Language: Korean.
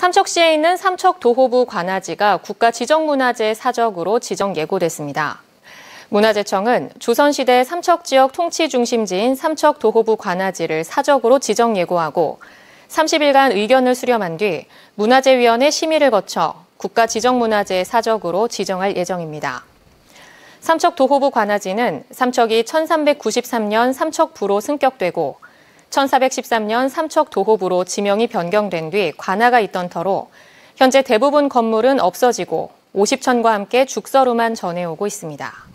삼척시에 있는 삼척도호부 관아지가 국가지정문화재 사적으로 지정 예고됐습니다. 문화재청은 조선시대 삼척지역 통치 중심지인 삼척도호부 관아지를 사적으로 지정 예고하고 30일간 의견을 수렴한 뒤 문화재위원회 심의를 거쳐 국가지정문화재 사적으로 지정할 예정입니다. 삼척도호부 관아지는 삼척이 1393년 삼척부로 승격되고 1413년 삼척 도호부로 지명이 변경된 뒤 관아가 있던 터로 현재 대부분 건물은 없어지고 50천과 함께 죽서로만 전해오고 있습니다.